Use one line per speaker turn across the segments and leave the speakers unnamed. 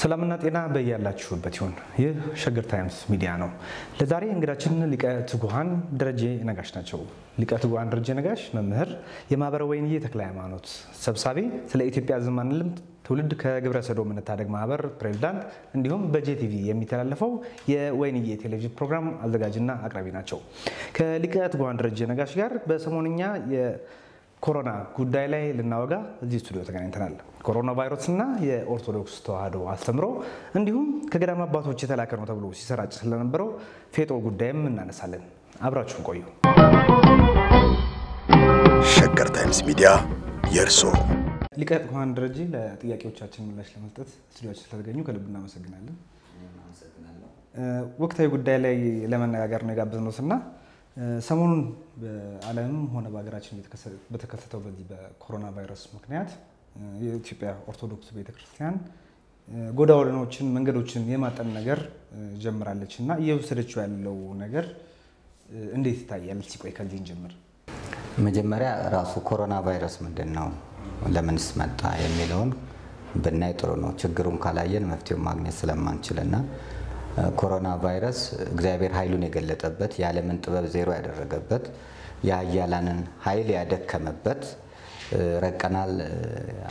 ሰላምና ጤና በያላችሁበት ይሁን። ይህ ሸገር ታይምስ ሚዲያ ነው። ለዛሬ እንግዳችን ሊቀ ትጉሃን ደረጀ ነጋሽ ናቸው። ሊቀ ትጉሃን ደረጀ ነጋሽ መምህር፣ የማህበረ ወይንዬ ተክለ ሃይማኖት ሰብሳቢ፣ ስለ ኢትዮጵያ ዘመን ልምድ ትውልድ ከግብረ ሰዶም እንታደግ ማህበር ፕሬዚዳንት፣ እንዲሁም በጄቲቪ የሚተላለፈው የወይንዬ ቴሌቪዥን ፕሮግራም አዘጋጅና አቅራቢ ናቸው። ከሊቀ ትጉሃን ደረጀ ነጋሽ ጋር በሰሞንኛ የኮሮና ጉዳይ ላይ ልናወጋ እዚህ ስቱዲዮ ተገናኝተናል። ኮሮና ቫይረስና የኦርቶዶክስ ተዋህዶ አስተምሮ እንዲሁም ከገዳም አባቶች የተላከ ነው ተብሎ ሲሰራጭ ስለነበረው ፌጦ ጉዳይም እናነሳለን። አብራችሁን ቆዩ። ሸገር ታይምስ ሚዲያ የእርሶ ሊቀ ዮሐን ደረጀ፣ ለጥያቄዎቻችን ምላሽ ለመስጠት ስቱዲዮች ስለተገኙ ከልብ እናመሰግናለን። ወቅታዊ ጉዳይ ላይ ለመነጋገር ነው የጋበዝነዎት እና ሰሞኑን በዓለምም ሆነ በሀገራችን በተከሰተው በዚህ በኮሮና ቫይረስ ምክንያት የኢትዮጵያ ኦርቶዶክስ ቤተክርስቲያን ጎዳናዎችን፣ መንገዶችን የማጠን ነገር ጀምራለች እና እየወሰደችው ያለው ነገር እንዴት ይታያል? ሲቆይ ከዚህን ጀምር።
መጀመሪያ ራሱ ኮሮና ቫይረስ ምንድን ነው፣ ለምንስ መጣ የሚለውን ብናይ ጥሩ ነው። ችግሩን ካላየን መፍትሄው ማግኘት ስለማንችልና ኮሮና ቫይረስ እግዚአብሔር ኃይሉን የገለጠበት የዓለምን ጥበብ ዜሮ ያደረገበት የሀያላንን ኃይል ያደከመበት ረቀናል፣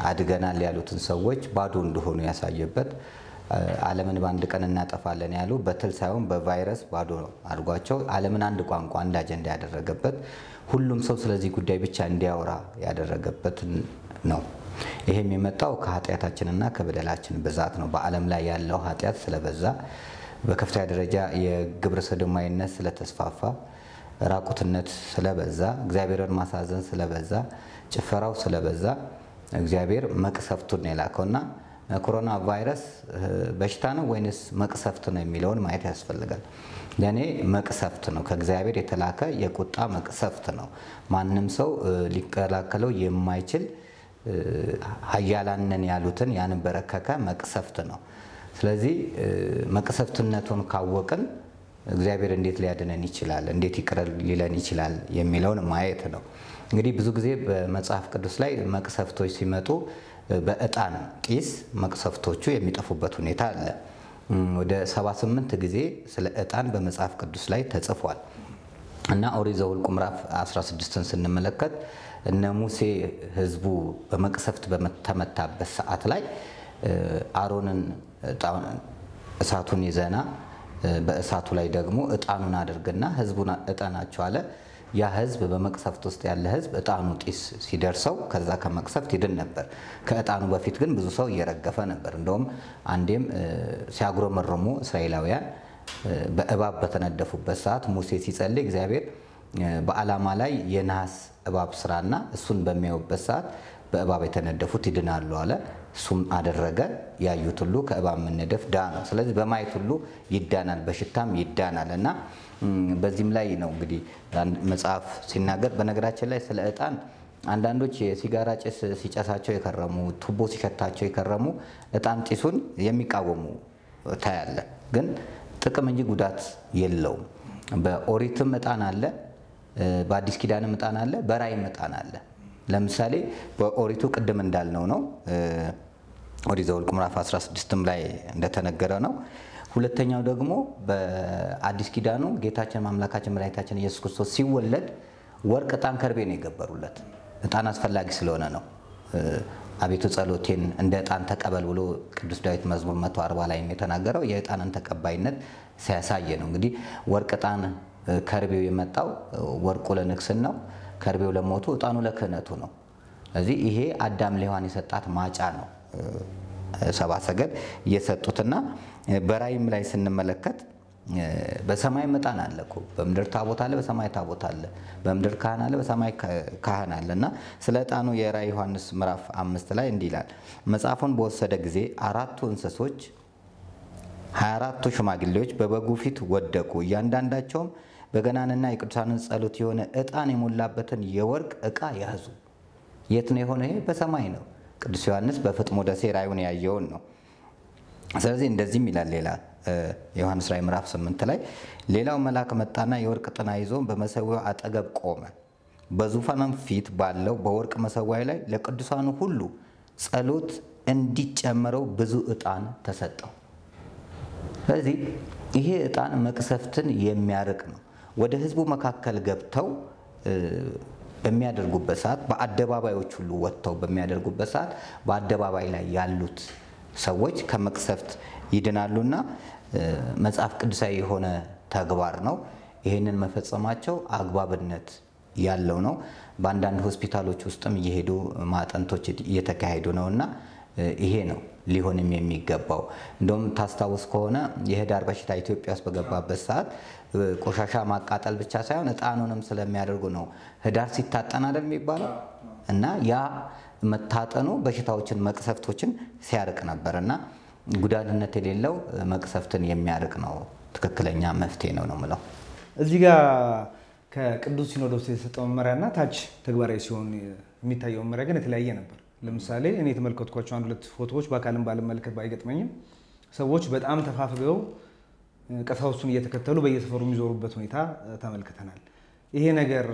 አድገናል ያሉትን ሰዎች ባዶ እንደሆኑ ያሳየበት ዓለምን በአንድ ቀን እናጠፋለን ያሉ በትል ሳይሆን በቫይረስ ባዶ አድርጓቸው ዓለምን አንድ ቋንቋ አንድ አጀንዳ ያደረገበት ሁሉም ሰው ስለዚህ ጉዳይ ብቻ እንዲያወራ ያደረገበት ነው። ይሄም የመጣው ከኃጢአታችንና ከበደላችን ብዛት ነው። በዓለም ላይ ያለው ኃጢአት ስለበዛ፣ በከፍተኛ ደረጃ የግብረ ሰዶማዊነት ስለተስፋፋ፣ ራቁትነት ስለበዛ፣ እግዚአብሔርን ማሳዘን ስለበዛ ጭፈራው ስለበዛ እግዚአብሔር መቅሰፍቱን የላከውና ኮሮና ቫይረስ በሽታ ነው ወይንስ መቅሰፍት ነው የሚለውን ማየት ያስፈልጋል። ለእኔ መቅሰፍት ነው፣ ከእግዚአብሔር የተላከ የቁጣ መቅሰፍት ነው። ማንም ሰው ሊከላከለው የማይችል ኃያላንን ያሉትን ያንበረከከ መቅሰፍት ነው። ስለዚህ መቅሰፍትነቱን ካወቅን እግዚአብሔር እንዴት ሊያድነን ይችላል? እንዴት ይቅር ሊለን ይችላል? የሚለውን ማየት ነው። እንግዲህ ብዙ ጊዜ በመጽሐፍ ቅዱስ ላይ መቅሰፍቶች ሲመጡ በእጣን ጢስ መቅሰፍቶቹ የሚጠፉበት ሁኔታ አለ። ወደ 78 ጊዜ ስለ እጣን በመጽሐፍ ቅዱስ ላይ ተጽፏል እና ኦሪት ዘኍልቍ ምዕራፍ 16ን ስንመለከት እነ ሙሴ ህዝቡ በመቅሰፍት በተመታበት ሰዓት ላይ አሮንን እሳቱን ይዘና በእሳቱ ላይ ደግሞ እጣኑን አድርግና ህዝቡን እጠናቸው አለ። ያ ህዝብ በመቅሰፍት ውስጥ ያለ ህዝብ እጣኑ ጢስ ሲደርሰው ከዛ ከመቅሰፍት ይድን ነበር። ከእጣኑ በፊት ግን ብዙ ሰው እየረገፈ ነበር። እንደውም አንዴም ሲያጉረመርሙ እስራኤላውያን በእባብ በተነደፉበት ሰዓት ሙሴ ሲጸልይ እግዚአብሔር በዓላማ ላይ የነሐስ እባብ ስራና እሱን በሚያዩበት ሰዓት በእባብ የተነደፉት ይድናሉ አለ። እሱም አደረገ። ያዩት ሁሉ ከእባብ መነደፍ ነው። ስለዚህ በማየት ሁሉ ይዳናል፣ በሽታም ይዳናል እና በዚህም ላይ ነው እንግዲህ መጽሐፍ ሲናገር። በነገራችን ላይ ስለ እጣን አንዳንዶች የሲጋራ ጭስ ሲጨሳቸው የከረሙ ቱቦ ሲከታቸው የከረሙ እጣን ጢሱን የሚቃወሙ ታያለ። ግን ጥቅም እንጂ ጉዳት የለውም። በኦሪትም እጣን አለ፣ በአዲስ ኪዳንም እጣን አለ፣ በራይም እጣን አለ። ለምሳሌ በኦሪቱ ቅድም እንዳልነው ነው ኦሪት ዘኍልቍ ምዕራፍ 16ም ላይ እንደተነገረ ነው ሁለተኛው ደግሞ በአዲስ ኪዳኑ ጌታችን ማምላካችን መድኃኒታችን ኢየሱስ ክርስቶስ ሲወለድ ወርቅ፣ ዕጣን፣ ከርቤ ነው የገበሩለት። ዕጣን አስፈላጊ ስለሆነ ነው። አቤቱ ጸሎቴን እንደ ዕጣን ተቀበል ብሎ ቅዱስ ዳዊት መዝሙር 140 ላይ የተናገረው የዕጣንን ተቀባይነት ሲያሳየ ነው። እንግዲህ ወርቅ፣ ዕጣን፣ ከርቤው የመጣው ወርቁ ለንግስን ነው፣ ከርቤው ለሞቱ፣ ዕጣኑ ለክህነቱ ነው። ስለዚህ ይሄ አዳም ለሔዋን የሰጣት ማጫ ነው። ሰብአ ሰገል እየሰጡትና በራይም ላይ ስንመለከት በሰማይ መጣን አለ እኮ በምድር ታቦት አለ፣ በሰማይ ታቦት አለ፣ በምድር ካህን አለ፣ በሰማይ ካህን አለ እና ስለ ዕጣኑ የራእየ ዮሐንስ ምዕራፍ አምስት ላይ እንዲህ ይላል። መጽሐፉን በወሰደ ጊዜ አራቱ እንስሶች ሀያ አራቱ ሽማግሌዎች በበጉ ፊት ወደቁ። እያንዳንዳቸውም በገናንና የቅዱሳንን ጸሎት የሆነ ዕጣን የሞላበትን የወርቅ ዕቃ ያዙ። የት ነው የሆነ? ይሄ በሰማይ ነው። ቅዱስ ዮሐንስ በፍጥሞ ደሴ ራዩን ያየውን ነው። ስለዚህ እንደዚህም ይላል ሌላ ዮሐንስ ራይ ምዕራፍ 8 ላይ ሌላው መልአክ መጣና የወርቅ ጥና ይዞ በመሰዊያው አጠገብ ቆመ። በዙፋንም ፊት ባለው በወርቅ መሰዊያ ላይ ለቅዱሳኑ ሁሉ ጸሎት እንዲጨመረው ብዙ ዕጣን ተሰጠው። ስለዚህ ይሄ ዕጣን መቅሰፍትን የሚያርቅ ነው። ወደ ህዝቡ መካከል ገብተው በሚያደርጉበት ሰዓት በአደባባዮች ሁሉ ወጥተው በሚያደርጉበት ሰዓት በአደባባይ ላይ ያሉት ሰዎች ከመቅሰፍት ይድናሉና መጽሐፍ ቅዱሳዊ የሆነ ተግባር ነው። ይህንን መፈጸማቸው አግባብነት ያለው ነው። በአንዳንድ ሆስፒታሎች ውስጥም እየሄዱ ማጠንቶች እየተካሄዱ ነው እና ይሄ ነው ሊሆንም የሚገባው። እንደውም ታስታውስ ከሆነ የህዳር በሽታ ኢትዮጵያ ውስጥ በገባበት ሰዓት ቆሻሻ ማቃጠል ብቻ ሳይሆን እጣኑንም ስለሚያደርጉ ነው። ህዳር ሲታጠን አይደል የሚባለው እና ያ መታጠኑ በሽታዎችን መቅሰፍቶችን ሲያርቅ ነበር እና ጉዳትነት የሌለው መቅሰፍትን የሚያርቅ ነው። ትክክለኛ መፍትሄ ነው ነው ምለው
እዚህ ጋር ከቅዱስ ሲኖዶስ የተሰጠው መመሪያና ታች ተግባራዊ ሲሆን የሚታየው መመሪያ ግን የተለያየ ነበር። ለምሳሌ እኔ የተመለከትኳቸው አንድ ሁለት ፎቶዎች በአካልም ባለመለከት ባይገጥመኝም ሰዎች በጣም ተፋፍገው ቀሳውስቱን እየተከተሉ በየሰፈሩ የሚዞሩበት ሁኔታ ተመልክተናል። ይሄ ነገር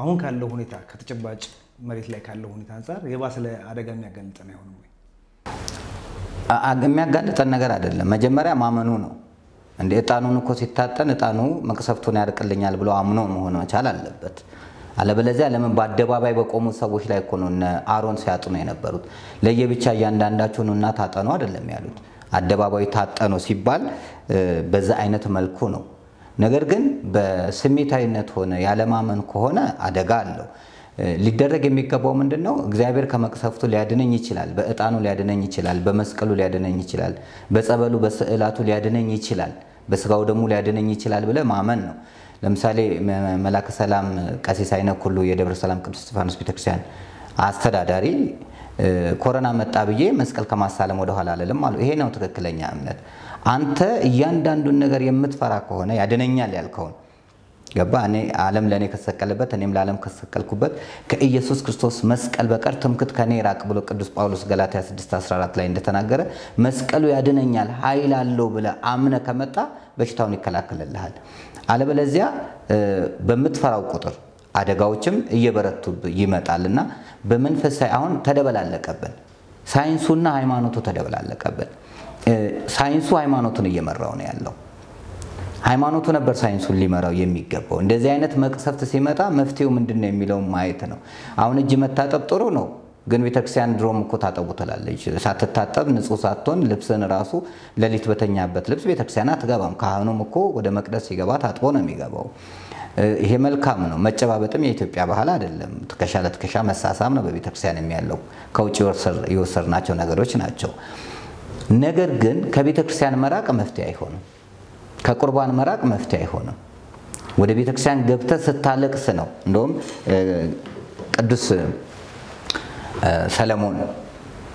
አሁን ካለው ሁኔታ ከተጨባጭ መሬት ላይ ካለው ሁኔታ አንጻር የባሰ ለአደጋ የሚያጋልጠን አይሆንም ወይ?
የሚያጋልጠን ነገር አይደለም። መጀመሪያ ማመኑ ነው። እንደ እጣኑን እኮ ሲታጠን እጣኑ መቅሰፍቱን ያርቅልኛል ብሎ አምኖ መሆን መቻል አለበት። አለበለዚያ ለምን በአደባባይ በቆሙ ሰዎች ላይ እኮ ነው አሮን ሲያጥኑ የነበሩት። ለየብቻ እያንዳንዳችሁን እና ታጠኑ አይደለም ያሉት አደባባዩ ታጠኖ ሲባል በዛ አይነት መልኩ ነው። ነገር ግን በስሜታዊነት ሆነ ያለማመን ከሆነ አደጋ አለው። ሊደረግ የሚገባው ምንድን ነው? እግዚአብሔር ከመቅሰፍቱ ሊያድነኝ ይችላል። በእጣኑ ሊያድነኝ ይችላል። በመስቀሉ ሊያድነኝ ይችላል። በጸበሉ በስዕላቱ ሊያድነኝ ይችላል። በስጋው ደግሞ ሊያድነኝ ይችላል ብለ ማመን ነው። ለምሳሌ መላከ ሰላም ቀሲስ አይነ ሁሉ የደብረ ሰላም ቅዱስ ስጢፋኖስ ቤተክርስቲያን አስተዳዳሪ ኮረና መጣ ብዬ መስቀል ከማሳለም ወደኋላ አልልም አሉ። ይሄ ነው ትክክለኛ እምነት። አንተ እያንዳንዱን ነገር የምትፈራ ከሆነ ያድነኛል ያልከውን ገባ እኔ ዓለም ለእኔ ከሰቀለበት እኔም ለዓለም ከሰቀልኩበት ከኢየሱስ ክርስቶስ መስቀል በቀር ትምክት ከኔ ራቅ ብሎ ቅዱስ ጳውሎስ ገላትያ 6:14 ላይ እንደተናገረ መስቀሉ ያድነኛል ኃይል አለው ብለ አምነ ከመጣ በሽታውን ይከላከልልሃል። አለበለዚያ በምትፈራው ቁጥር አደጋዎችም እየበረቱብ ይመጣልና በመንፈሳዊ አሁን ተደበላለቀብን። ሳይንሱና ሃይማኖቱ ተደበላለቀብን። ሳይንሱ ሃይማኖቱን እየመራው ነው ያለው። ሃይማኖቱ ነበር ሳይንሱን ሊመራው የሚገባው። እንደዚህ አይነት መቅሰፍት ሲመጣ መፍትሄው ምንድን ነው ማየት ነው። አሁን እጅ መታጠብ ጥሩ ነው፣ ግን ቤተክርስቲያን ድሮም እኮ ታጠቡ ትላለች። ሳትታጠብ ንጹህ ሳትሆን ልብስን ራሱ ሌሊት በተኛበት ልብስ ቤተክርስቲያን አትገባም። ካህኑም እኮ ወደ መቅደስ ሲገባ ታጥቦ ነው የሚገባው። ይሄ መልካም ነው። መጨባበጥም የኢትዮጵያ ባህል አይደለም። ትከሻ ለትከሻ መሳሳም ነው በቤተክርስቲያን ያለው ከውጭ የወሰድናቸው ነገሮች ናቸው። ነገር ግን ከቤተክርስቲያን መራቅ መፍትሄ አይሆንም። ከቁርባን መራቅ መፍትሄ አይሆንም። ወደ ቤተክርስቲያን ገብተ ስታለቅስ ነው። እንደውም ቅዱስ ሰለሞን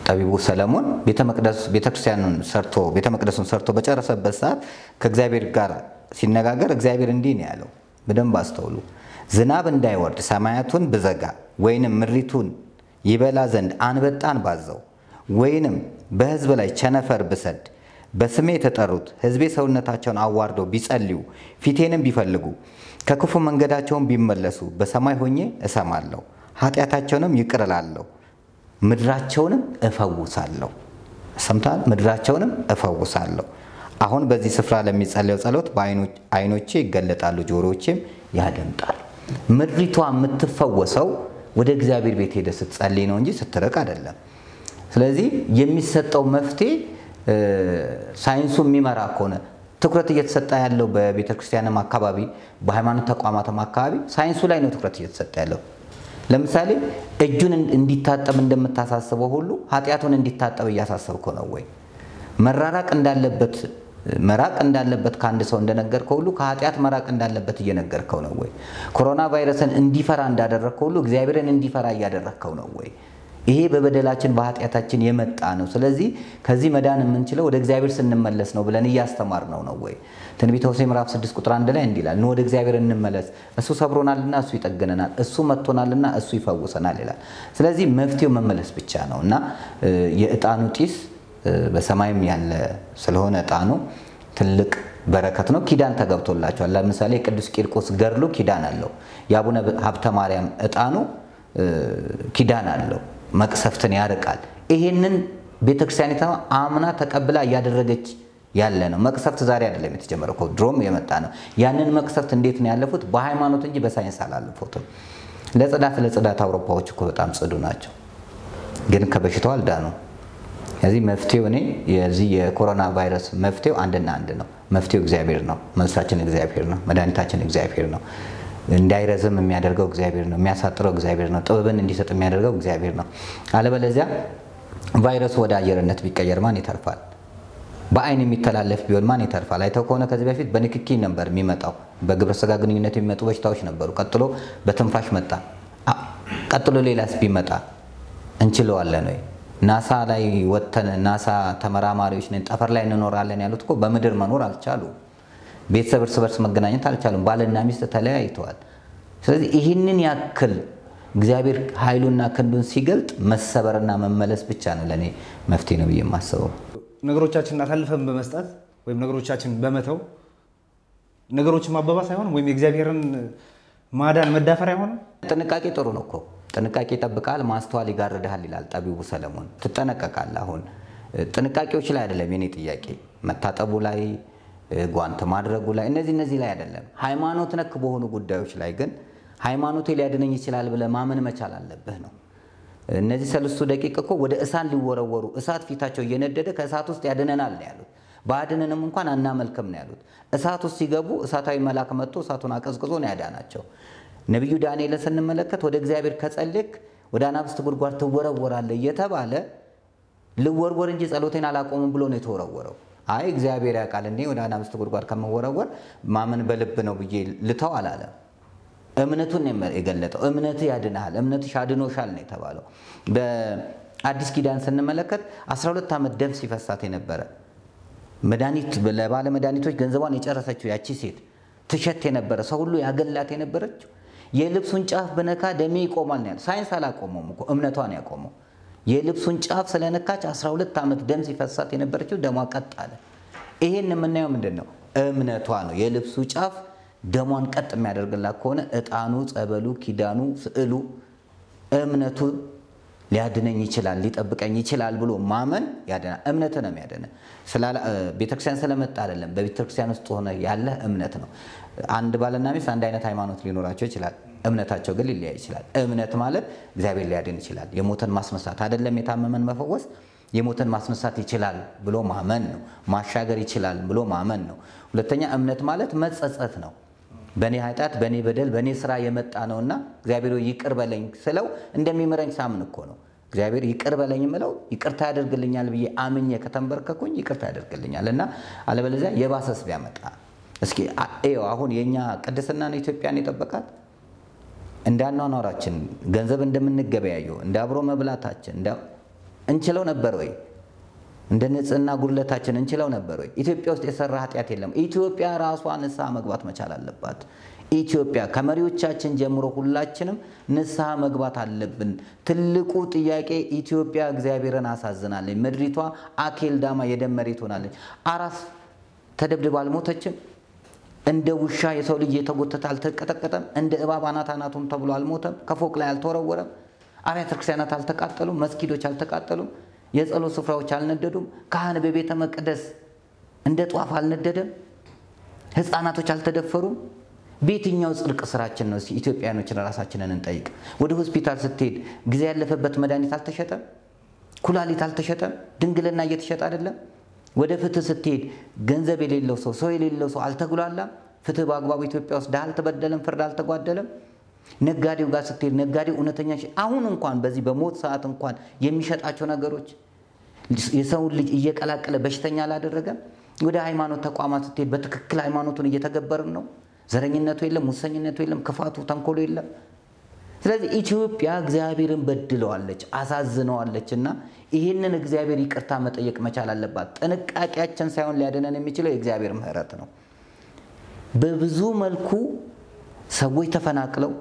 ጠቢቡ ሰለሞን ቤተክርስቲያኑን ሰርቶ ቤተ መቅደሱን ሰርቶ በጨረሰበት ሰዓት ከእግዚአብሔር ጋር ሲነጋገር እግዚአብሔር እንዲህ ነው ያለው በደንብ አስተውሉ። ዝናብ እንዳይወርድ ሰማያቱን ብዘጋ ወይንም ምድሪቱን ይበላ ዘንድ አንበጣን ባዘው ወይንም በሕዝብ ላይ ቸነፈር ብሰድ በስሜ የተጠሩት ሕዝቤ ሰውነታቸውን አዋርደው ቢጸልዩ ፊቴንም ቢፈልጉ ከክፉ መንገዳቸውን ቢመለሱ በሰማይ ሆኜ እሰማለሁ፣ ኃጢአታቸውንም ይቅር እላለሁ፣ ምድራቸውንም እፈውሳለሁ። ሰምተሃል? ምድራቸውንም እፈውሳለሁ። አሁን በዚህ ስፍራ ለሚጸለየው ጸሎት አይኖቼ ይገለጣሉ፣ ጆሮዎቼም ያደምጣሉ። ምድሪቷ የምትፈወሰው ወደ እግዚአብሔር ቤት ሄደ ስትጸልይ ነው እንጂ ስትርቅ አይደለም። ስለዚህ የሚሰጠው መፍትሄ ሳይንሱ የሚመራ ከሆነ ትኩረት እየተሰጠ ያለው በቤተ ክርስቲያንም አካባቢ በሃይማኖት ተቋማትም አካባቢ ሳይንሱ ላይ ነው ትኩረት እየተሰጠ ያለው። ለምሳሌ እጁን እንዲታጠብ እንደምታሳስበው ሁሉ ኃጢአቱን እንዲታጠብ እያሳሰብከው ነው ወይ? መራራቅ እንዳለበት መራቅ እንዳለበት ከአንድ ሰው እንደነገርከው ሁሉ ከኃጢአት መራቅ እንዳለበት እየነገርከው ነው ወይ? ኮሮና ቫይረስን እንዲፈራ እንዳደረግከው ሁሉ እግዚአብሔርን እንዲፈራ እያደረግከው ነው ወይ? ይሄ በበደላችን በኃጢአታችን የመጣ ነው። ስለዚህ ከዚህ መዳን የምንችለው ወደ እግዚአብሔር ስንመለስ ነው ብለን እያስተማር ነው ነው ወይ? ትንቢተ ሆሴዕ ምዕራፍ 6 ቁጥር 1 ላይ እንዲላል ወደ እግዚአብሔር እንመለስ፣ እሱ ሰብሮናልና እሱ ይጠግነናል፣ እሱ መጥቶናልና እሱ ይፈውሰናል ይላል። ስለዚህ መፍትሄው መመለስ ብቻ ነው እና የእጣኑ ጢስ በሰማይም ያለ ስለሆነ እጣኑ ትልቅ በረከት ነው። ኪዳን ተገብቶላቸዋል። ለምሳሌ ቅዱስ ቂርቆስ ገድሉ ኪዳን አለው። የአቡነ ሀብተ ማርያም እጣኑ ኪዳን አለው። መቅሰፍትን ያርቃል። ይሄንን ቤተክርስቲያኒቷ አምና ተቀብላ እያደረገች ያለ ነው። መቅሰፍት ዛሬ አይደለም የተጀመረው፣ ድሮም የመጣ ነው። ያንን መቅሰፍት እንዴት ነው ያለፉት? በሃይማኖት እንጂ በሳይንስ አላለፉትም። ለጽዳት ለጽዳት አውሮፓዎች እኮ በጣም ጽዱ ናቸው፣ ግን ከበሽታው አልዳኑ ስለዚህ መፍትሄው እኔ የዚህ የኮሮና ቫይረስ መፍትሄው አንድና አንድ ነው። መፍትሄው እግዚአብሔር ነው። መልሳችን እግዚአብሔር ነው። መድኃኒታችን እግዚአብሔር ነው። እንዳይረዝም የሚያደርገው እግዚአብሔር ነው። የሚያሳጥረው እግዚአብሔር ነው። ጥበብን እንዲሰጥ የሚያደርገው እግዚአብሔር ነው። አለበለዚያ ቫይረሱ ወደ አየርነት ቢቀየር ማን ይተርፋል? በአይን የሚተላለፍ ቢሆን ማን ይተርፋል? አይተው ከሆነ ከዚህ በፊት በንክኪ ነበር የሚመጣው። በግብረ ስጋ ግንኙነት የሚመጡ በሽታዎች ነበሩ። ቀጥሎ በትንፋሽ መጣ። ቀጥሎ ሌላስ ቢመጣ እንችለዋለን ወይ? ናሳ ላይ ወተን ናሳ ተመራማሪዎች ነን ጠፈር ላይ እንኖራለን ያሉት እኮ በምድር መኖር አልቻሉ። ቤተሰብ እርስ በርስ መገናኘት አልቻሉም። ባልና ሚስት ተለያይተዋል። ስለዚህ ይህንን ያክል እግዚአብሔር ኃይሉና ክንዱን ሲገልጥ መሰበርና መመለስ ብቻ ነው ለእኔ መፍትሄ ነው ብዬ የማስበው።
ነገሮቻችንን አሳልፈን በመስጠት ወይም ነገሮቻችንን በመተው ነገሮችን ማባባስ አይሆንም ወይም
የእግዚአብሔርን ማዳን መዳፈር አይሆንም። ጥንቃቄ ጥሩ ነው እኮ ጥንቃቄ ይጠብቃል፣ ማስተዋል ይጋርድሃል ይላል ጠቢቡ ሰለሞን። ትጠነቀቃል። አሁን ጥንቃቄዎች ላይ አይደለም የኔ ጥያቄ፣ መታጠቡ ላይ ጓንት ማድረጉ ላይ እነዚህ እነዚህ ላይ አይደለም። ሃይማኖት ነክ በሆኑ ጉዳዮች ላይ ግን ሃይማኖቴ ሊያድነኝ ይችላል ብለህ ማመን መቻል አለብህ ነው። እነዚህ ሰለስቱ ደቂቅ እኮ ወደ እሳት ሊወረወሩ እሳት ፊታቸው እየነደደ ከእሳት ውስጥ ያድነናል ነው ያሉት። ባድንንም እንኳን አናመልክም ነው ያሉት። እሳት ውስጥ ሲገቡ እሳታዊ መልአክ መጥቶ እሳቱን አቀዝቅዞ ነው ያዳናቸው። ነቢዩ ዳንኤልን ስንመለከት ወደ እግዚአብሔር ከጸልክ ወደ አናብስት ጉድጓድ ትወረወራለህ እየተባለ ልወርወር እንጂ ጸሎቴን አላቆምም ብሎ ነው የተወረወረው። አይ እግዚአብሔር ያውቃል፣ እኔ ወደ አናብስት ጉድጓድ ከመወረወር ማመን በልብ ነው ብዬ ልተው አላለ። እምነቱን የገለጠው እምነት ያድንሃል፣ እምነትሽ አድኖሻል ነው የተባለው። በአዲስ ኪዳን ስንመለከት 12 ዓመት ደም ሲፈሳት የነበረ መድኃኒት ለባለ መድኃኒቶች ገንዘቧን የጨረሰችው ያቺ ሴት ትሸት የነበረ ሰው ሁሉ ያገላት የነበረችው የልብሱን ጫፍ ብነካ ደሜ ይቆማል ነው ያለው። ሳይንስ አላቆመውም እኮ እምነቷን ያቆመው። የልብሱን ጫፍ ስለነካች 12 ዓመት ደም ሲፈሳት የነበረችው ደሟ ቀጥ አለ። ይሄን የምናየው ምንድን ነው? እምነቷ ነው። የልብሱ ጫፍ ደሟን ቀጥ የሚያደርግላት ከሆነ እጣኑ፣ ጸበሉ፣ ኪዳኑ፣ ስዕሉ እምነቱ ሊያድነኝ ይችላል፣ ሊጠብቀኝ ይችላል ብሎ ማመን ያደና እምነት ነው የሚያድነ ቤተክርስቲያን ስለመጣ አይደለም። በቤተክርስቲያን ውስጥ ሆነ ያለ እምነት ነው። አንድ ባልና ሚስት አንድ አይነት ሃይማኖት ሊኖራቸው ይችላል። እምነታቸው ግን ሊለያይ ይችላል። እምነት ማለት እግዚአብሔር ሊያድን ይችላል፣ የሞተን ማስነሳት አይደለም፣ የታመመን መፈወስ የሞተን ማስነሳት ይችላል ብሎ ማመን ነው። ማሻገር ይችላል ብሎ ማመን ነው። ሁለተኛ እምነት ማለት መጸጸት ነው። በእኔ ኃጢአት፣ በእኔ በደል፣ በእኔ ስራ የመጣ ነውና እግዚአብሔር ይቅር በለኝ ስለው እንደሚምረኝ ሳምን እኮ ነው። እግዚአብሔር ይቅር በለኝ ምለው ይቅርታ ያደርግልኛል ብዬ አምኜ ከተንበርከኩኝ ይቅርታ ያደርግልኛል እና አለበለዚያ የባሰስ ቢያመጣ እስኪ ይኸው አሁን የእኛ ቅድስና ነው ኢትዮጵያን የጠበቃት። እንዳኗኗራችን ገንዘብ እንደምንገበያየው እንደ አብሮ መብላታችን እንችለው ነበር ወይ? እንደ ንጽህና ጉድለታችን እንችለው ነበር ወይ? ኢትዮጵያ ውስጥ የሰራ ኃጢአት የለም። ኢትዮጵያ ራሷ ንስሐ መግባት መቻል አለባት። ኢትዮጵያ ከመሪዎቻችን ጀምሮ ሁላችንም ንስሐ መግባት አለብን። ትልቁ ጥያቄ ኢትዮጵያ እግዚአብሔርን አሳዝናለች። ምድሪቷ አኬልዳማ የደም መሬት ሆናለች። አራስ ተደብድባ አልሞተችም። እንደ ውሻ የሰው ልጅ የተጎተተ አልተቀጠቀጠም። እንደ እባብ አናት አናቱን ተብሎ አልሞተም። ከፎቅ ላይ አልተወረወረም። አብያተ ክርስቲያናት አልተቃጠሉም። መስጊዶች አልተቃጠሉም። የጸሎት ስፍራዎች አልነደዱም። ካህን በቤተ መቅደስ እንደ ጧፍ አልነደደም። ህፃናቶች አልተደፈሩም። በየትኛው ጽድቅ ስራችን ነው? ኢትዮጵያኖችን ራሳችንን እንጠይቅ። ወደ ሆስፒታል ስትሄድ ጊዜ ያለፈበት መድኃኒት አልተሸጠም። ኩላሊት አልተሸጠም። ድንግልና እየተሸጠ አይደለም። ወደ ፍትህ ስትሄድ ገንዘብ የሌለው ሰው ሰው የሌለው ሰው አልተጉላላም። ፍትህ በአግባቡ ኢትዮጵያ ውስጥ ድሃ አልተበደለም፣ ፍርድ አልተጓደለም። ነጋዴው ጋር ስትሄድ ነጋዴው እውነተኛ አሁን እንኳን በዚህ በሞት ሰዓት እንኳን የሚሸጣቸው ነገሮች የሰውን ልጅ እየቀላቀለ በሽተኛ አላደረገም። ወደ ሃይማኖት ተቋማት ስትሄድ በትክክል ሃይማኖቱን እየተገበርን ነው። ዘረኝነቱ የለም፣ ሙሰኝነቱ የለም፣ ክፋቱ፣ ተንኮሎ የለም። ስለዚህ ኢትዮጵያ እግዚአብሔርን በድለዋለች፣ አሳዝነዋለች እና ይህንን እግዚአብሔር ይቅርታ መጠየቅ መቻል አለባት። ጥንቃቄያችን ሳይሆን ሊያድነን የሚችለው የእግዚአብሔር ምሕረት ነው። በብዙ መልኩ ሰዎች ተፈናቅለው፣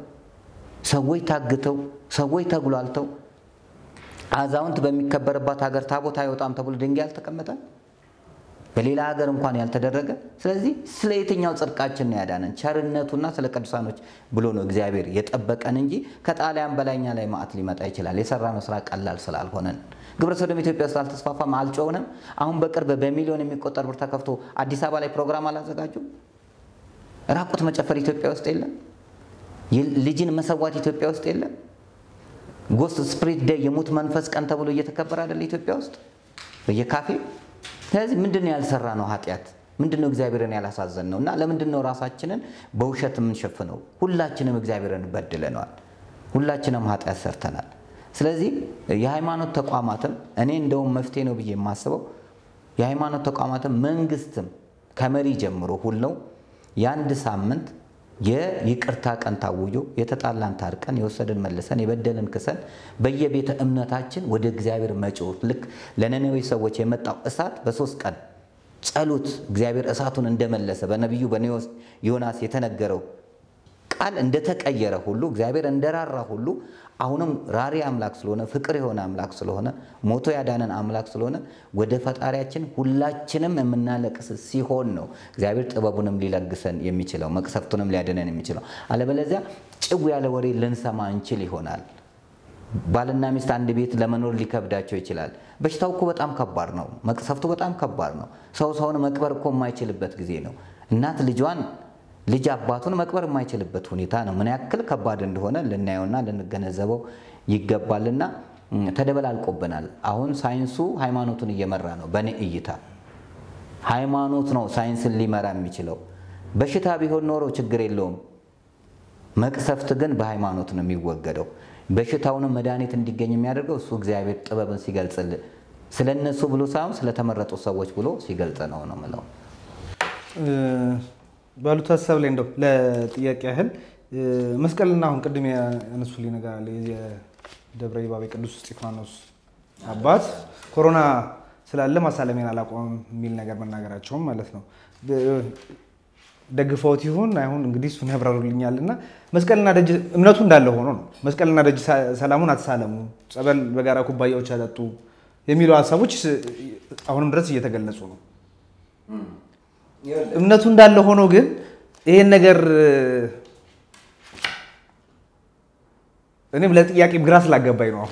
ሰዎች ታግተው፣ ሰዎች ተጉላልተው፣ አዛውንት በሚከበርባት ሀገር ታቦት አይወጣም ተብሎ ድንጋይ አልተቀመጠም። በሌላ ሀገር እንኳን ያልተደረገ። ስለዚህ ስለ የትኛው ጽድቃችን ነው ያዳነን? ቸርነቱና ስለ ቅዱሳኖች ብሎ ነው እግዚአብሔር የጠበቀን እንጂ ከጣሊያን በላይኛ ላይ ማዕት ሊመጣ ይችላል። የሰራነው ስራ ቀላል ስላልሆነን ግብረ ሰዶም ኢትዮጵያ ስላልተስፋፋም አልጮውንም። አሁን በቅርብ በሚሊዮን የሚቆጠር ብር ተከፍቶ አዲስ አበባ ላይ ፕሮግራም አላዘጋጁም። ራቁት መጨፈር ኢትዮጵያ ውስጥ የለም። ልጅን መሰዋት ኢትዮጵያ ውስጥ የለም። ጎስት ስፕሪት ደይ የሙት መንፈስ ቀን ተብሎ እየተከበረ አይደለ ኢትዮጵያ ውስጥ በየካፌ ስለዚህ ምንድነው ያልሰራ ነው ኃጢአት? ምንድነው እግዚአብሔርን ያላሳዘን ነው? እና ለምንድነው ራሳችንን በውሸት የምንሸፍነው? ሁላችንም እግዚአብሔርን በድለነዋል። ሁላችንም ኃጢአት ሰርተናል። ስለዚህ የሃይማኖት ተቋማትም እኔ እንደውም መፍትሄ ነው ብዬ የማስበው የሃይማኖት ተቋማትም መንግስትም ከመሪ ጀምሮ ሁለው የአንድ ሳምንት የይቅርታ ቀን ታውጆ የተጣላን ታርቀን የወሰደን መልሰን የበደልን ክሰን በየቤተ እምነታችን ወደ እግዚአብሔር መጮህ ልክ ለነነዌ ሰዎች የመጣው እሳት በሶስት ቀን ጸሎት እግዚአብሔር እሳቱን እንደመለሰ በነቢዩ በኔዎስ ዮናስ የተነገረው ቃል እንደተቀየረ ሁሉ እግዚአብሔር እንደራራ ሁሉ አሁንም ራሪ አምላክ ስለሆነ ፍቅር የሆነ አምላክ ስለሆነ ሞቶ ያዳነን አምላክ ስለሆነ ወደ ፈጣሪያችን ሁላችንም የምናለቅስ ሲሆን ነው እግዚአብሔር ጥበቡንም ሊለግሰን የሚችለው መቅሰፍቱንም ሊያድነን የሚችለው። አለበለዚያ ጭው ያለ ወሬ ልንሰማ እንችል ይሆናል። ባልና ሚስት አንድ ቤት ለመኖር ሊከብዳቸው ይችላል። በሽታው እኮ በጣም ከባድ ነው። መቅሰፍቱ በጣም ከባድ ነው። ሰው ሰውን መቅበር እኮ የማይችልበት ጊዜ ነው። እናት ልጇን ልጅ አባቱን መቅበር የማይችልበት ሁኔታ ነው። ምን ያክል ከባድ እንደሆነ ልናየውና ልንገነዘበው ይገባልና ተደበላልቆብናል። አሁን ሳይንሱ ሃይማኖቱን እየመራ ነው። በእኔ እይታ ሃይማኖት ነው ሳይንስን ሊመራ የሚችለው። በሽታ ቢሆን ኖሮ ችግር የለውም። መቅሰፍት ግን በሃይማኖት ነው የሚወገደው። በሽታውንም መድኃኒት እንዲገኝ የሚያደርገው እሱ እግዚአብሔር ጥበብን ሲገልጽል ስለ እነሱ ብሎ ሳይሆን ስለተመረጡ ሰዎች ብሎ ሲገልጽ ነው ነው ምለው
ባሉት ሀሳብ ላይ እንደው ለጥያቄ ያህል መስቀልና አሁን ቅድም ያነሱልኝ ነገር አለ የደብረ ይባቤ ቅዱስ እስጢፋኖስ አባት ኮሮና ስላለ ማሳለሜን አላቆምም የሚል ነገር መናገራቸውም ማለት ነው። ደግፈውት ይሁን አይሁን እንግዲህ እሱን ያብራሩልኛል። እና መስቀልና ደጅ እምነቱ እንዳለ ሆኖ ነው መስቀልና ደጅ ሰላሙን አትሳለሙ፣ ጸበል በጋራ ኩባያዎች አጠጡ የሚለው ሀሳቦች አሁንም ድረስ እየተገለጹ ነው። እምነቱ እንዳለ ሆኖ ግን ይሄን ነገር
እኔም ለጥያቄ ግራ ስላገባኝ ነው።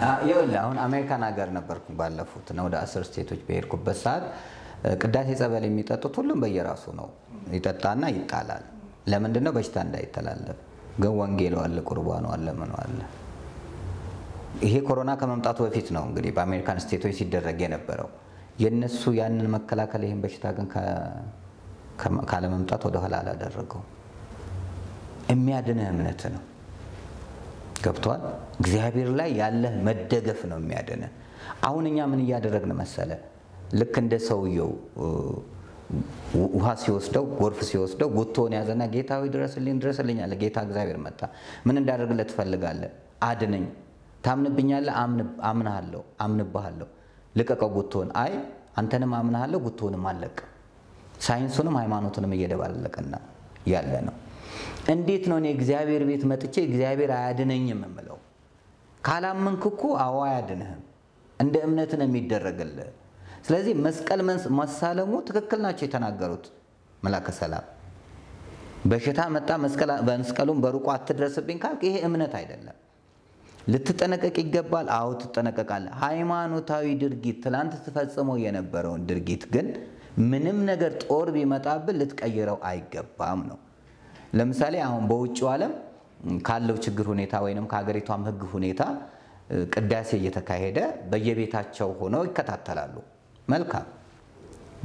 አሁን አሜሪካን ሀገር ነበርኩ ባለፉት ነው ወደ አስር ስቴቶች በሄድኩበት ሰዓት ቅዳሴ ጸበል የሚጠጡት ሁሉም በየራሱ ነው። ይጠጣና ይጣላል። ለምንድን ነው? በሽታ እንዳይተላለፍ። ግን ወንጌሉ አለ፣ ቁርባኑ አለ፣ ምኑ አለ። ይሄ ኮሮና ከመምጣቱ በፊት ነው እንግዲህ በአሜሪካን ስቴቶች ሲደረግ የነበረው የነሱ ያንን መከላከል ይህን በሽታ ግን ካለመምጣት ወደኋላ አላደረገው። የሚያድንህ እምነት ነው። ገብቷል። እግዚአብሔር ላይ ያለህ መደገፍ ነው የሚያድንህ። አሁን እኛ ምን እያደረግን መሰለ? ልክ እንደ ሰውየው ውሃ ሲወስደው ጎርፍ ሲወስደው ጉቶን ያዘና ጌታ ሆይ ድረስልኝ ድረስልኝ አለ። ጌታ እግዚአብሔር መጣ። ምን እንዳደርግልህ ትፈልጋለህ? አድነኝ። ታምንብኛለህ? አምንሃለሁ፣ አምንብሃለሁ። ልቀቀው ጉቶውን። አይ አንተንም አምንሃለሁ፣ ጉቶንም አለቅም ሳይንሱንም ሃይማኖቱንም እየደባለቅን ያለ ነው። እንዴት ነው እኔ እግዚአብሔር ቤት መጥቼ እግዚአብሔር አያድነኝም የምለው? ካላመንክ እኮ አዎ አያድንህም። እንደ እምነት ነው የሚደረግልህ። ስለዚህ መስቀል መሳለሙ ትክክል ናቸው የተናገሩት መላከ ሰላም። በሽታ መጣ፣ መስቀሉን በሩቁ አትድረስብኝ ካልክ ይሄ እምነት አይደለም። ልትጠነቀቅ ይገባል። አዎ ትጠነቀቃለህ። ሃይማኖታዊ ድርጊት ትላንት ትፈጽሞ የነበረውን ድርጊት ግን ምንም ነገር ጦር ቢመጣብን ልትቀይረው አይገባም ነው። ለምሳሌ አሁን በውጭው ዓለም ካለው ችግር ሁኔታ ወይንም ከሀገሪቷም ህግ ሁኔታ ቅዳሴ እየተካሄደ በየቤታቸው ሆነው ይከታተላሉ። መልካም።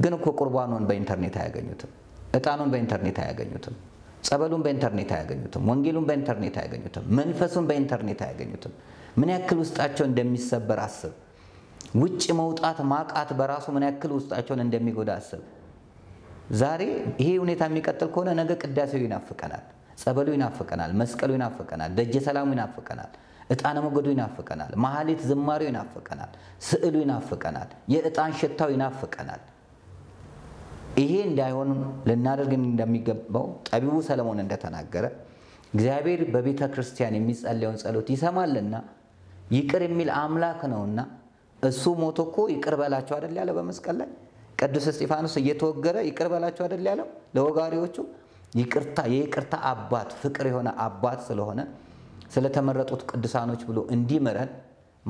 ግን እኮ ቁርባኑን በኢንተርኔት አያገኙትም። እጣኑን በኢንተርኔት አያገኙትም። ጸበሉን በኢንተርኔት አያገኙትም። ወንጌሉን በኢንተርኔት አያገኙትም። መንፈሱን በኢንተርኔት አያገኙትም። ምን ያክል ውስጣቸው እንደሚሰበር አስብ። ውጭ መውጣት ማቃት በራሱ ምን ያክል ውስጣቸውን እንደሚጎዳ አስብ። ዛሬ ይሄ ሁኔታ የሚቀጥል ከሆነ ነገ ቅዳሴው ይናፍቀናል፣ ጸበሉ ይናፍቀናል፣ መስቀሉ ይናፍቀናል፣ ደጀ ሰላሙ ይናፍቀናል፣ እጣነ መገዱ ይናፍቀናል፣ መሐሌት ዝማሬው ይናፍቀናል፣ ስዕሉ ይናፍቀናል፣ የእጣን ሽታው ይናፍቀናል። ይሄ እንዳይሆን ልናደርግ እንደሚገባው ጠቢቡ ሰለሞን እንደተናገረ እግዚአብሔር በቤተ ክርስቲያን የሚጸለየውን ጸሎት ይሰማልና ይቅር የሚል አምላክ ነውና እሱ ሞቶ እኮ ይቅር በላቸው አይደል ያለ በመስቀል ላይ ቅዱስ እስጢፋኖስ እየተወገረ ይቅር በላቸው አይደል ያለው ለወጋሪዎቹ። ይቅርታ የይቅርታ አባት ፍቅር የሆነ አባት ስለሆነ ስለተመረጡት ቅዱሳኖች ብሎ እንዲምረን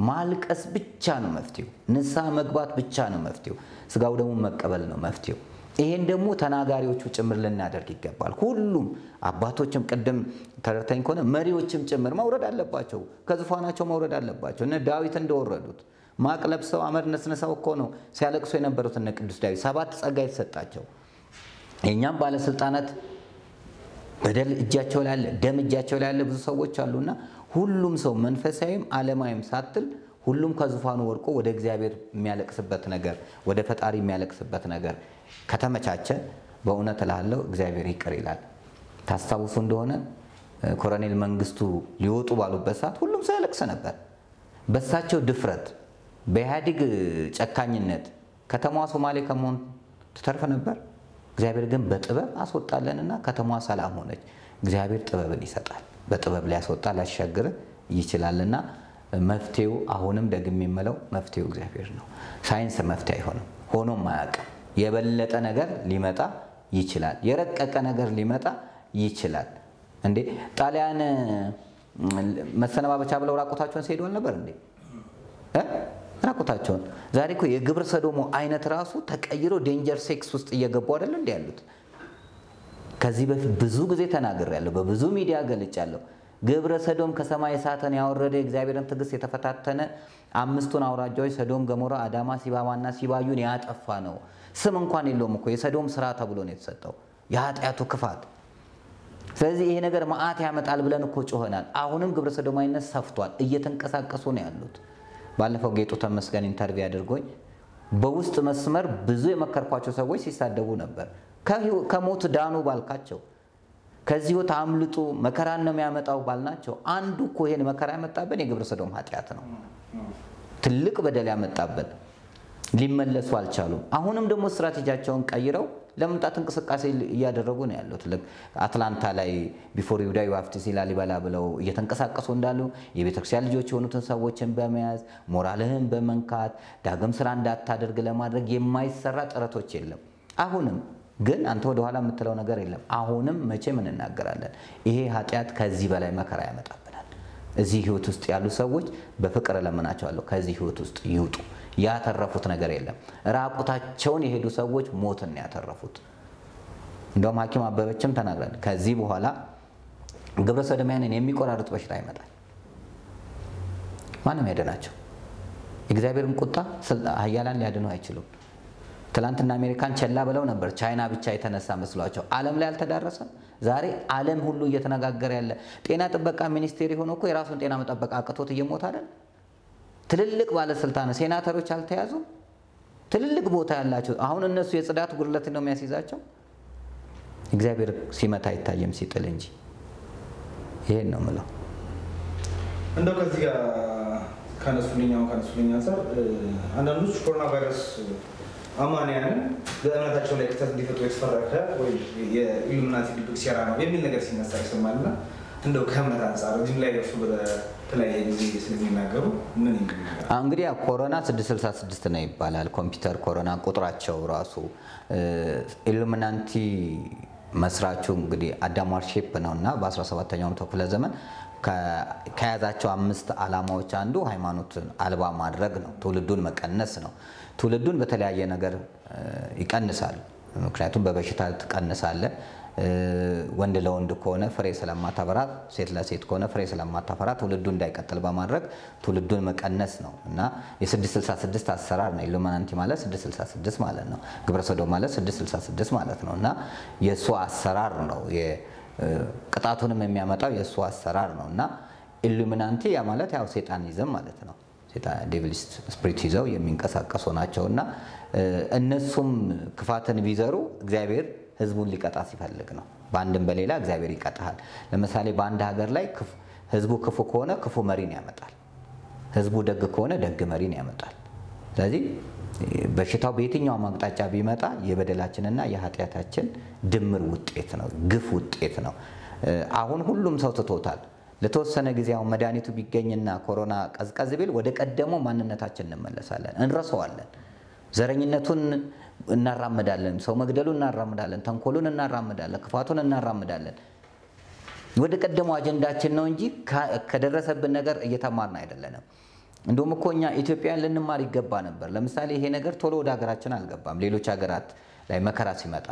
ማልቀስ ብቻ ነው መፍትሄው። ንስሐ መግባት ብቻ ነው መፍትሄው። ስጋው ደግሞ መቀበል ነው መፍትሄው። ይሄን ደግሞ ተናጋሪዎቹ ጭምር ልናደርግ ይገባል። ሁሉም አባቶችም ቅድም ተረድተኝ ከሆነ መሪዎችም ጭምር መውረድ አለባቸው፣ ከዙፋናቸው መውረድ አለባቸው። እነ ዳዊት እንደወረዱት ማቅ ለብሰው አመድ ነስነሳው እኮ ነው ሲያለቅሶ የነበሩት እነ ቅዱስ ዳዊት። ሰባት ጸጋ የተሰጣቸው የእኛም ባለስልጣናት በደል እጃቸው ላይ ያለ ደም እጃቸው ላይ ያለ ብዙ ሰዎች አሉና ሁሉም ሰው መንፈሳዊም አለማዊም ሳትል ሁሉም ከዙፋኑ ወድቆ ወደ እግዚአብሔር የሚያለቅስበት ነገር ወደ ፈጣሪ የሚያለቅስበት ነገር ከተመቻቸ በእውነት ላለው እግዚአብሔር ይቅር ይላል። ታስታውሱ እንደሆነ ኮሎኔል መንግስቱ ሊወጡ ባሉበት ሰዓት ሁሉም ሰው ያለቅስ ነበር። በሳቸው ድፍረት በኢህአዴግ ጨካኝነት ከተማዋ ሶማሌ ከመሆን ትተርፍ ነበር። እግዚአብሔር ግን በጥበብ አስወጣለንና ከተማዋ ሰላም ሆነች። እግዚአብሔር ጥበብን ይሰጣል። በጥበብ ሊያስወጣ ሊያሻግር ይችላልና መፍትሄው አሁንም ደግሜ የምለው መፍትሄው እግዚአብሔር ነው። ሳይንስ መፍትሄ አይሆንም፣ ሆኖም አያውቅም። የበለጠ ነገር ሊመጣ ይችላል። የረቀቀ ነገር ሊመጣ ይችላል። እንዴ ጣሊያን መሰነባበቻ ብለው ራቆታቸውን ሲሄዱ አልነበር እንዴ? ራቁታቸውን። ዛሬ እኮ የግብረ ሰዶሙ አይነት ራሱ ተቀይሮ ዴንጀር ሴክስ ውስጥ እየገቡ አይደለ እንዲ ያሉት። ከዚህ በፊት ብዙ ጊዜ ተናግሬያለሁ፣ በብዙ ሚዲያ ገልጫለሁ። ግብረ ሰዶም ከሰማይ እሳትን ያወረደ የእግዚአብሔርን ትዕግስት የተፈታተነ አምስቱን አውራጃዎች ሰዶም፣ ገሞራ፣ አዳማ፣ ሲባማና ሲባዩን ያጠፋ ነው። ስም እንኳን የለውም እኮ የሰዶም ስራ ተብሎ ነው የተሰጠው የኃጢአቱ ክፋት። ስለዚህ ይሄ ነገር መዓት ያመጣል ብለን እኮ ጮኸናል። አሁንም ግብረ ሰዶማዊነት ሰፍቷል፣ እየተንቀሳቀሱ ነው ያሉት። ባለፈው ጌጡ ተመስገን ኢንተርቪው አድርጎኝ በውስጥ መስመር ብዙ የመከርኳቸው ሰዎች ሲሳደቡ ነበር። ከሞት ዳኑ ባልካቸው፣ ከዚሁ ታምልጡ መከራን ነው የሚያመጣው ባልናቸው፣ አንዱ እኮ ይሄን መከራ ያመጣብን የግብረ ሰዶም ኃጢአት ነው። ትልቅ በደል ያመጣብን። ሊመለሱ አልቻሉም። አሁንም ደግሞ ስትራቴጂያቸውን ቀይረው ለመምጣት እንቅስቃሴ እያደረጉ ነው ያለው ትልቅ አትላንታ ላይ ቢፎር ይሁዳ ዩሃፍቲሲ ላሊበላ ብለው እየተንቀሳቀሱ እንዳሉ የቤተክርስቲያን ልጆች የሆኑትን ሰዎችን በመያዝ ሞራልህን በመንካት ዳግም ስራ እንዳታደርግ ለማድረግ የማይሰራ ጥረቶች የለም። አሁንም ግን አንተ ወደኋላ የምትለው ነገር የለም። አሁንም መቼም እንናገራለን፣ ይሄ ኃጢአት ከዚህ በላይ መከራ ያመጣብናል። እዚህ ህይወት ውስጥ ያሉ ሰዎች በፍቅር እለምናቸዋለሁ፣ ከዚህ ህይወት ውስጥ ይውጡ። ያተረፉት ነገር የለም። ራቁታቸውን የሄዱ ሰዎች ሞትን ነው ያተረፉት። እንደውም ሐኪም አበበችም ተናግራል። ከዚህ በኋላ ግብረ ሰዶማውያንን የሚቆራርጥ በሽታ ይመጣል። ማንም ያድናቸው። የእግዚአብሔርን ቁጣ ኃያላን ሊያድነው አይችሉም። ትላንትና አሜሪካን ቸላ ብለው ነበር። ቻይና ብቻ የተነሳ መስሏቸው ዓለም ላይ አልተዳረሰም። ዛሬ ዓለም ሁሉ እየተነጋገረ ያለ ጤና ጥበቃ ሚኒስቴር የሆነ እኮ የራሱን ጤና መጠበቅ አቅቶት እየሞት አይደል? ትልልቅ ባለስልጣን ሴናተሮች አልተያዙም። ትልልቅ ቦታ ያላቸው አሁን እነሱ የጽዳት ጉድለት ነው የሚያስይዛቸው። እግዚአብሔር ሲመታ አይታየም ሲጥል እንጂ። ይሄን ነው ምለው። እንደው ከዚህ ጋር ካነሱልኝ
አሁን ካነሱልኝ አንጻር አንዳንዶች ኮሮና ቫይረስ አማንያን በእምነታቸው ላይ ክተት እንዲፈጡ የተፈረከ ወይ የኢሉሚናቲ ድብቅ ሴራ ነው የሚል ነገር ሲነሳ ይሰማልና እንደው ከእምነት አንጻር እዚህም ላይ ደርሱ የተለያየ ጊዜ ስለሚናገሩ ምን
እንግዲህ ኮሮና 666 ነው ይባላል። ኮምፒውተር ኮሮና ቁጥራቸው ራሱ ኢሉሚናንቲ መስራቹ እንግዲህ አዳም ዋርሺፕ ነው እና በ17ኛው መቶ ክፍለ ዘመን ከያዛቸው አምስት ዓላማዎች አንዱ ሃይማኖትን አልባ ማድረግ ነው። ትውልዱን መቀነስ ነው። ትውልዱን በተለያየ ነገር ይቀንሳል። ምክንያቱም በበሽታ ትቀንሳለ ወንድ ለወንድ ከሆነ ፍሬ ስለማታፈራ፣ ሴት ለሴት ከሆነ ፍሬ ስለማታፈራ ትውልዱ እንዳይቀጥል በማድረግ ትውልዱን መቀነስ ነው እና የ666 አሰራር ነው። ኢሉሚናንቲ ማለት 666 ማለት ነው። ግብረ ሰዶም ማለት 666 ማለት ነው እና የእሱ አሰራር ነው። ቅጣቱንም የሚያመጣው የእሱ አሰራር ነው እና ኢሉሚናንቲ ያ ማለት ያው ሴጣኒዝም ማለት ነው። ዴቪሊስት ስፕሪት ይዘው የሚንቀሳቀሱ ናቸው እና እነሱም ክፋትን ቢዘሩ እግዚአብሔር ህዝቡን ሊቀጣ ሲፈልግ ነው። በአንድም በሌላ እግዚአብሔር ይቀጣል። ለምሳሌ በአንድ ሀገር ላይ ህዝቡ ክፉ ከሆነ ክፉ መሪን ያመጣል። ህዝቡ ደግ ከሆነ ደግ መሪን ያመጣል። ስለዚህ በሽታው በየትኛውም አቅጣጫ ቢመጣ የበደላችንና የኃጢአታችን ድምር ውጤት ነው፣ ግፍ ውጤት ነው። አሁን ሁሉም ሰው ትቶታል። ለተወሰነ ጊዜ አሁን መድኃኒቱ ቢገኝና ኮሮና ቀዝቀዝ ቢል ወደ ቀደመው ማንነታችን እንመለሳለን፣ እንረሰዋለን። ዘረኝነቱን እናራምዳለን። ሰው መግደሉ እናራምዳለን። ተንኮሉን እናራምዳለን። ክፋቱን እናራምዳለን። ወደ ቀደመው አጀንዳችን ነው እንጂ ከደረሰብን ነገር እየተማርን አይደለንም። እንደውም እኮ እኛ ኢትዮጵያን ልንማር ይገባ ነበር። ለምሳሌ ይሄ ነገር ቶሎ ወደ ሀገራችን አልገባም። ሌሎች ሀገራት ላይ መከራ ሲመጣ፣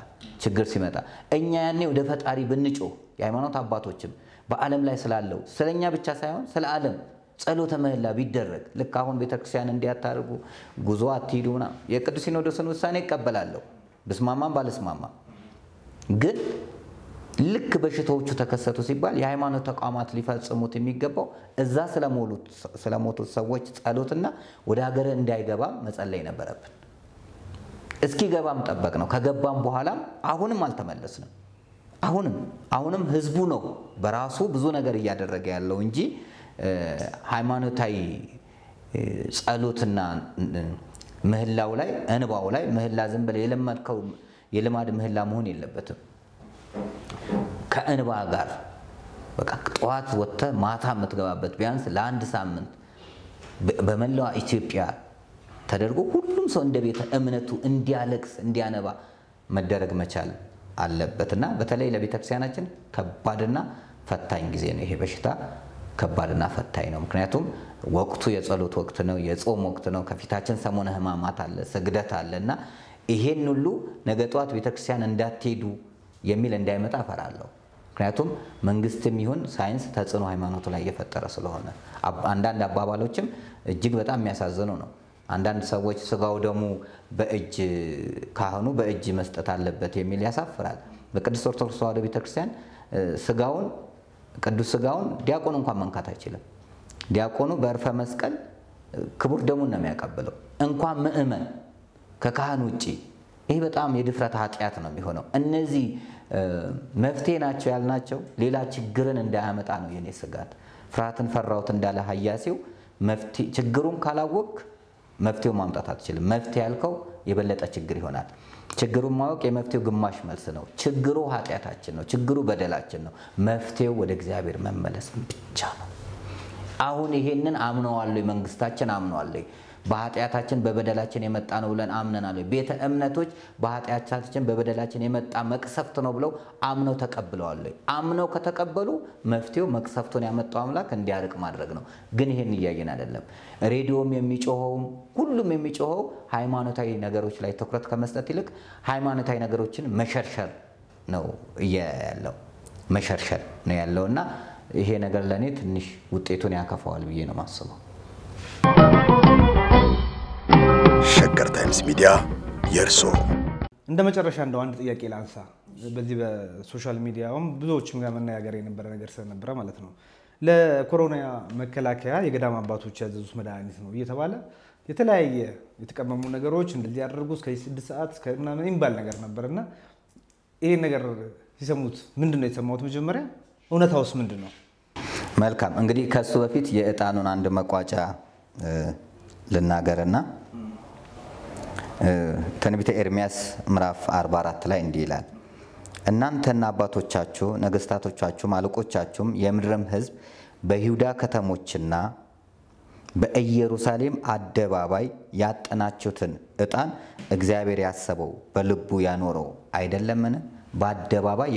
ችግር ሲመጣ እኛ ያኔ ወደ ፈጣሪ ብንጮህ የሃይማኖት አባቶችም በዓለም ላይ ስላለው ስለኛ ብቻ ሳይሆን ስለ ዓለም ጸሎተ ምህላ ቢደረግ ልክ አሁን ቤተክርስቲያን እንዲያታርጉ ጉዞ አትሂዱ ምናምን የቅዱስ ሲኖዶስን ውሳኔ ይቀበላለሁ ብስማማም ባልስማማም። ግን ልክ በሽታዎቹ ተከሰቱ ሲባል የሃይማኖት ተቋማት ሊፈጽሙት የሚገባው እዛ ስለሞቱት ሰዎች ጸሎትና ወደ ሀገር እንዳይገባም መጸለይ ነበረብን። እስኪገባም ጠበቅ ነው። ከገባም በኋላም አሁንም አልተመለስንም። አሁንም አሁንም ህዝቡ ነው በራሱ ብዙ ነገር እያደረገ ያለው እንጂ ሃይማኖታዊ ጸሎትና ምህላው ላይ እንባው ላይ ምህላ ዝም ብለህ የለመድከው የልማድ ምህላ መሆን የለበትም። ከእንባ ጋር በቃ ጠዋት ወጥተ ማታ የምትገባበት ቢያንስ ለአንድ ሳምንት በመላዋ ኢትዮጵያ ተደርጎ ሁሉም ሰው እንደ ቤተ እምነቱ እንዲያለቅስ እንዲያነባ መደረግ መቻል አለበት እና በተለይ ለቤተክርስቲያናችን ከባድና ፈታኝ ጊዜ ነው ይሄ በሽታ። ከባድና ፈታኝ ነው። ምክንያቱም ወቅቱ የጸሎት ወቅት ነው፣ የጾም ወቅት ነው። ከፊታችን ሰሞነ ሕማማት አለ፣ ስግደት አለ እና ይሄን ሁሉ ነገ ጠዋት ቤተክርስቲያን እንዳትሄዱ የሚል እንዳይመጣ እፈራለሁ። ምክንያቱም መንግስትም ይሁን ሳይንስ ተጽዕኖ ሃይማኖቱ ላይ እየፈጠረ ስለሆነ አንዳንድ አባባሎችም እጅግ በጣም የሚያሳዝኑ ነው። አንዳንድ ሰዎች ስጋው ደሙ በእጅ ካህኑ በእጅ መስጠት አለበት የሚል ያሳፍራል። በቅድስት ኦርቶዶክስ ተዋሕዶ ቤተክርስቲያን ስጋውን ቅዱስ ስጋውን ዲያቆኑ እንኳን መንካት አይችልም። ዲያቆኑ በእርፈ መስቀል ክቡር ደሙን ነው የሚያቀብለው። እንኳን ምእመን ከካህን ውጭ ይህ በጣም የድፍረት ኃጢአት ነው የሚሆነው። እነዚህ መፍትሄ ናቸው ያልናቸው ሌላ ችግርን እንዳያመጣ ነው የኔ ስጋት። ፍርሃትን ፈራሁት እንዳለ ሀያሴው ችግሩን ካላወቅ መፍትሄው ማምጣት አትችልም። መፍትሄ ያልከው የበለጠ ችግር ይሆናል። ችግሩን ማወቅ የመፍትሄው ግማሽ መልስ ነው። ችግሩ ኃጢአታችን ነው። ችግሩ በደላችን ነው። መፍትሄው ወደ እግዚአብሔር መመለስ ብቻ ነው። አሁን ይሄንን አምነዋለሁ፣ መንግስታችን አምነዋለሁ። በኃጢአታችን በበደላችን የመጣ ነው ብለን አምነናል። ቤተ እምነቶች በኃጢአታችን በበደላችን የመጣ መቅሰፍት ነው ብለው አምነው ተቀብለዋል። አምነው ከተቀበሉ መፍትሄው መቅሰፍቱን ያመጣው አምላክ እንዲያርቅ ማድረግ ነው። ግን ይሄን እያየን አይደለም። ሬዲዮም የሚጮኸውም ሁሉም የሚጮኸው ሃይማኖታዊ ነገሮች ላይ ትኩረት ከመስጠት ይልቅ ሃይማኖታዊ ነገሮችን መሸርሸር ነው ያለው መሸርሸር ነው ያለው እና ይሄ ነገር ለእኔ ትንሽ ውጤቱን ያከፋዋል ብዬ ነው ማስበው። አንከር ታይምስ ሚዲያ የእርሶ
እንደ መጨረሻ እንደው አንድ ጥያቄ ላንሳ። በዚህ በሶሻል ሚዲያውም ብዙዎችም ጋር መነጋገር የነበረ ነገር ስለነበረ ማለት ነው ለኮሮና መከላከያ የገዳም አባቶች ያዘዙት መድኃኒት ነው እየተባለ የተለያየ የተቀመሙ ነገሮች እንደዚህ ያደርጉ እስከ ስድስት ሰዓት ምናምን የሚባል ነገር ነበር እና ይሄን ነገር ሲሰሙት ምንድን ነው የተሰማሁት? መጀመሪያ እውነታውስ
ምንድን ነው? መልካም እንግዲህ ከሱ በፊት የእጣኑን አንድ መቋጫ ልናገርና ትንቢተ ኤርሚያስ ምዕራፍ 44 ላይ እንዲህ ይላል፣ እናንተና አባቶቻችሁ ነገስታቶቻችሁም አለቆቻችሁም የምድርም ሕዝብ በይሁዳ ከተሞችና በኢየሩሳሌም አደባባይ ያጠናችሁትን ዕጣን እግዚአብሔር ያሰበው በልቡ ያኖረው አይደለምን? በአደባባይ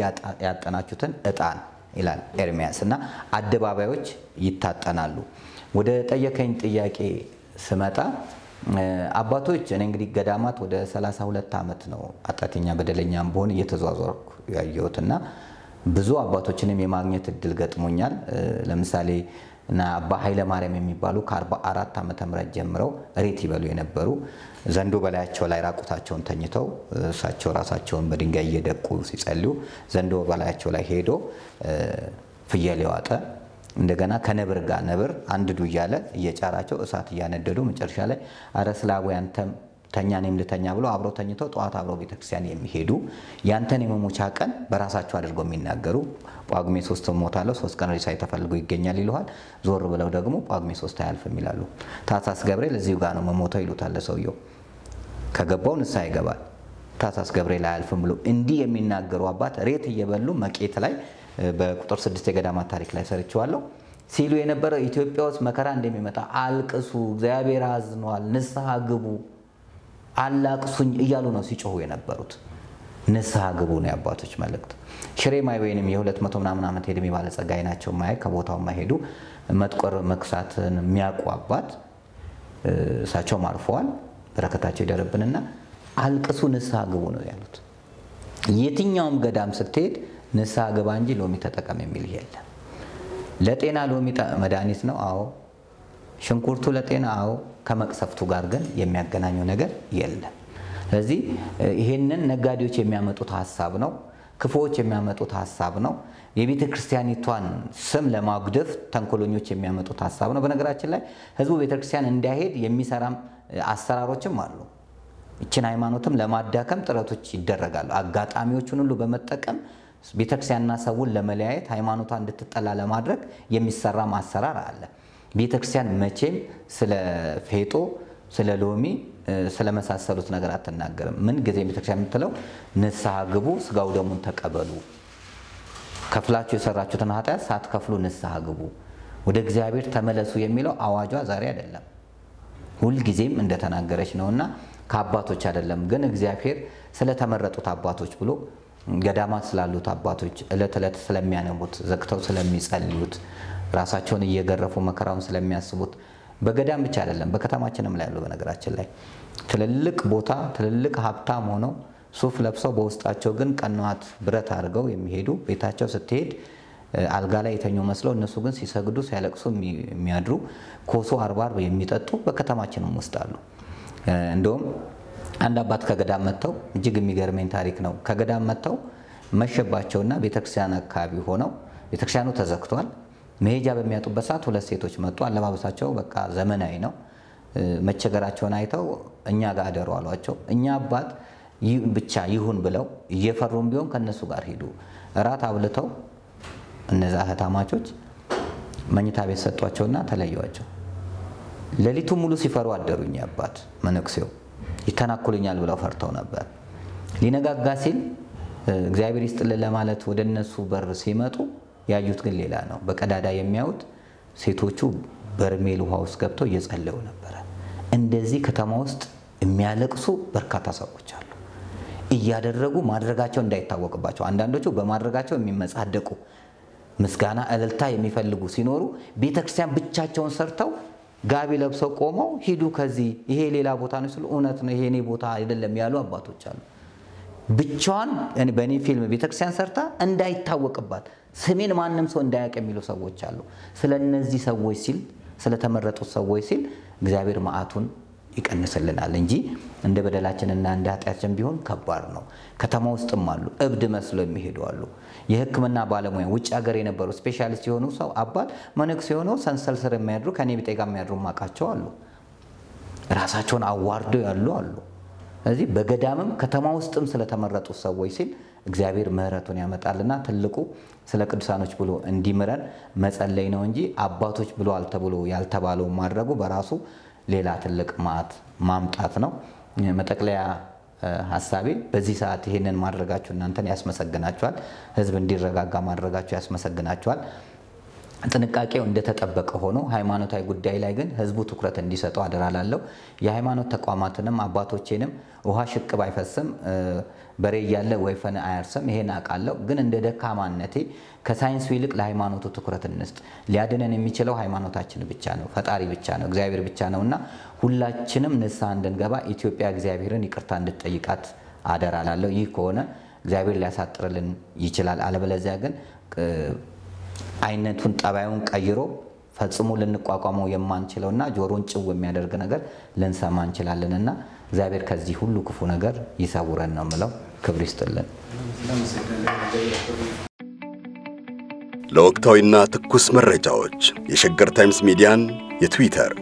ያጠናችሁትን ዕጣን ይላል ኤርሚያስ እና አደባባዮች ይታጠናሉ። ወደ ጠየከኝ ጥያቄ ስመጣ አባቶች እኔ እንግዲህ ገዳማት ወደ 32 ዓመት ነው አጣተኛ በደለኛም በሆን እየተዟዟርኩ ያየሁትና ብዙ አባቶችንም የማግኘት እድል ገጥሞኛል። ለምሳሌ እና አባ ኃይለ ማርያም የሚባሉ ከ44 ዓመተ ምህረት ጀምረው እሬት ይበሉ የነበሩ ዘንዶ በላያቸው ላይ ራቁታቸውን ተኝተው እሳቸው ራሳቸውን በድንጋይ እየደቁ ሲጸልዩ ዘንዶ በላያቸው ላይ ሄዶ ፍየል የዋጠ እንደገና ከነብር ጋር ነብር አንድዱ እያለ እየጫራቸው እሳት እያነደዱ መጨረሻ ላይ አረ ስላቡ ያንተም ተኛ እኔም ልተኛ ብሎ አብረው ተኝተው ጠዋት አብረው ቤተክርስቲያን የሚሄዱ ያንተን የመሞቻ ቀን በራሳቸው አድርገው የሚናገሩ ጳጉሜ ሶስት ሞታለሁ ሶስት ቀን ሬሳዬ ተፈልጎ ይገኛል ይለዋል። ዞር ብለው ደግሞ ጳጉሜ ሶስት አያልፍም ይላሉ። ታሳስ ገብርኤል እዚሁ ጋር ነው መሞተው ይሉታል። ሰውየው ከገባው ንሳ ይገባል። ታኅሳስ ገብርኤል አያልፍም ብሎ እንዲህ የሚናገሩ አባት ሬት እየበሉ መቄት ላይ በቁጥር ስድስት የገዳማት ታሪክ ላይ ሰርችዋለሁ። ሲሉ የነበረው ኢትዮጵያ ውስጥ መከራ እንደሚመጣ አልቅሱ፣ እግዚአብሔር አዝኗል፣ ንስሐ ግቡ፣ አላቅሱኝ እያሉ ነው ሲጮሁ የነበሩት። ንስሐ ግቡ ነው የአባቶች መልእክት። ሽሬ ማይ ወይንም የሁለት መቶ ምናምን ዓመት ዕድሜ ባለጸጋይ ናቸው ማየ ከቦታው ማይሄዱ መጥቆር መክሳትን የሚያውቁ አባት እሳቸውም አርፈዋል። በረከታቸው ይደረብንና አልቅሱ፣ ንስሐ ግቡ ነው ያሉት። የትኛውም ገዳም ስትሄድ ንስሐ ግባ እንጂ ሎሚ ተጠቀም የሚል የለም። ለጤና ሎሚ መድኃኒት ነው። አዎ ሽንኩርቱ ለጤና አዎ። ከመቅሰፍቱ ጋር ግን የሚያገናኘው ነገር የለም። ስለዚህ ይህንን ነጋዴዎች የሚያመጡት ሀሳብ ነው። ክፉዎች የሚያመጡት ሀሳብ ነው። የቤተ ክርስቲያኒቷን ስም ለማጉደፍ ተንኮለኞች የሚያመጡት ሀሳብ ነው። በነገራችን ላይ ህዝቡ ቤተ ክርስቲያን እንዳይሄድ የሚሰራም አሰራሮችም አሉ። ይችን ሃይማኖትም ለማዳከም ጥረቶች ይደረጋሉ። አጋጣሚዎቹን ሁሉ በመጠቀም ቤተክርስቲያንና ሰውን ለመለያየት ሃይማኖቷ እንድትጠላ ለማድረግ የሚሰራ ማሰራር አለ። ቤተክርስቲያን መቼም ስለ ፌጦ፣ ስለ ሎሚ፣ ስለመሳሰሉት ነገር አትናገርም። ምን ጊዜ ቤተክርስቲያን የምትለው ንስሐ ግቡ፣ ስጋው ደሙን ተቀበሉ፣ ከፍላችሁ የሰራችሁትን ኃጢአት ሳትከፍሉ ንስሐ ግቡ፣ ወደ እግዚአብሔር ተመለሱ የሚለው አዋጇ ዛሬ አይደለም፣ ሁልጊዜም እንደተናገረች ነውና ከአባቶች አይደለም ግን እግዚአብሔር ስለተመረጡት አባቶች ብሎ ገዳማት ስላሉት አባቶች እለት እለት ስለሚያነቡት ዘግተው ስለሚጸልዩት ራሳቸውን እየገረፉ መከራውን ስለሚያስቡት በገዳም ብቻ አይደለም፣ በከተማችንም ላይ ያሉ በነገራችን ላይ ትልልቅ ቦታ ትልልቅ ሀብታም ሆነው ሱፍ ለብሰው በውስጣቸው ግን ቀናት ብረት አድርገው የሚሄዱ ቤታቸው ስትሄድ አልጋ ላይ የተኙ መስለው እነሱ ግን ሲሰግዱ ሲያለቅሱ የሚያድሩ ኮሶ አርባ አርብ የሚጠጡ በከተማችንም ውስጥ አሉ። እንደውም አንድ አባት ከገዳም መጥተው እጅግ የሚገርመኝ ታሪክ ነው። ከገዳም መጥተው መሸባቸውና ቤተክርስቲያን አካባቢ ሆነው ቤተክርስቲያኑ ተዘግቷል። መሄጃ በሚያጡበት ሰዓት ሁለት ሴቶች መጡ። አለባበሳቸው በቃ ዘመናዊ ነው። መቸገራቸውን አይተው እኛ ጋር አደሩ አሏቸው። እኛ አባት ብቻ ይሁን ብለው እየፈሩም ቢሆን ከነሱ ጋር ሄዱ። እራት አብልተው እነዛ እህታማቾች መኝታ ቤት ሰጧቸውና ተለዩዋቸው። ሌሊቱ ሙሉ ሲፈሩ አደሩ። አባት መነኩሴው ይተናኩልኛል ብለው ፈርተው ነበር። ሊነጋጋ ሲል እግዚአብሔር ይስጥልን ለማለት ወደ እነሱ በር ሲመጡ ያዩት ግን ሌላ ነው። በቀዳዳ የሚያዩት ሴቶቹ በርሜል ውሃ ውስጥ ገብተው እየጸለዩ ነበረ። እንደዚህ ከተማ ውስጥ የሚያለቅሱ በርካታ ሰዎች አሉ። እያደረጉ ማድረጋቸው እንዳይታወቅባቸው አንዳንዶቹ በማድረጋቸው የሚመጻደቁ ምስጋና፣ እልልታ የሚፈልጉ ሲኖሩ ቤተክርስቲያን ብቻቸውን ሰርተው ጋቢ ለብሰው ቆመው ሂዱ ከዚህ ይሄ ሌላ ቦታ ነው ሲሉ እውነት ነው ይሄ እኔ ቦታ አይደለም ያሉ አባቶች አሉ። ብቻዋን በእኔ ፊልም ቤተክርስቲያን ሰርታ እንዳይታወቅባት ስሜን ማንም ሰው እንዳያውቅ የሚሉ ሰዎች አሉ። ስለ እነዚህ ሰዎች ሲል ስለተመረጡት ሰዎች ሲል እግዚአብሔር መዓቱን ይቀንስልናል እንጂ እንደ በደላችንና እንደ ኃጢአታችን ቢሆን ከባድ ነው። ከተማ ውስጥም አሉ እብድ መስሎ የሚሄዱ አሉ። የህክምና ባለሙያ ውጭ ሀገር የነበሩ ስፔሻሊስት የሆኑ ሰው አባት መነኩሴ የሆነው ሰንሰል ስር የሚያድሩ ከኔ ቢጤ ጋር የሚያድሩ ማቃቸው አሉ። ራሳቸውን አዋርደው ያሉ አሉ። ስለዚህ በገዳምም ከተማ ውስጥም ስለተመረጡ ሰዎች ሲል እግዚአብሔር ምሕረቱን ያመጣልና ትልቁ ስለ ቅዱሳኖች ብሎ እንዲምረን መጸለይ ነው እንጂ አባቶች ብሎ አልተብሎ ያልተባለው ማድረጉ በራሱ ሌላ ትልቅ ማት ማምጣት ነው። መጠቅለያ ሀሳቤ በዚህ ሰዓት ይሄንን ማድረጋችሁ እናንተን ያስመሰግናችኋል። ህዝብ እንዲረጋጋ ማድረጋችሁ ያስመሰግናችኋል። ጥንቃቄው እንደተጠበቀ ሆኖ ሃይማኖታዊ ጉዳይ ላይ ግን ህዝቡ ትኩረት እንዲሰጠው አደራላለሁ። የሃይማኖት ተቋማትንም አባቶቼንም ውሃ ሽቅብ አይፈስም፣ በሬ እያለ ወይፈን አያርስም። ይሄን አውቃለሁ። ግን እንደ ደካማነቴ ከሳይንሱ ይልቅ ለሃይማኖቱ ትኩረት እንስጥ። ሊያድነን የሚችለው ሃይማኖታችን ብቻ ነው፣ ፈጣሪ ብቻ ነው፣ እግዚአብሔር ብቻ ነው እና ሁላችንም ንስሐ እንድንገባ ኢትዮጵያ እግዚአብሔርን ይቅርታ እንድትጠይቃት አደራላለሁ። ይህ ከሆነ እግዚአብሔር ሊያሳጥርልን ይችላል። አለበለዚያ ግን አይነቱን ጠባዩን ቀይሮ ፈጽሞ ልንቋቋመው የማንችለውና ጆሮን ጭው የሚያደርግ ነገር ልንሰማ እንችላለን እና እግዚአብሔር ከዚህ ሁሉ ክፉ ነገር ይሰውረን ነው ምለው። ክብር ይስጥልን።
ለወቅታዊና ትኩስ መረጃዎች የሸገር ታይምስ ሚዲያን የትዊተር፣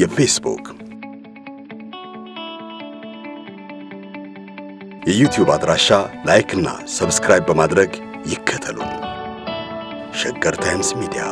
የፌስቡክ የዩቲዩብ አድራሻ ላይክና ሰብስክራይብ በማድረግ ይከተሉን። ሸገር ታይምስ ሚዲያ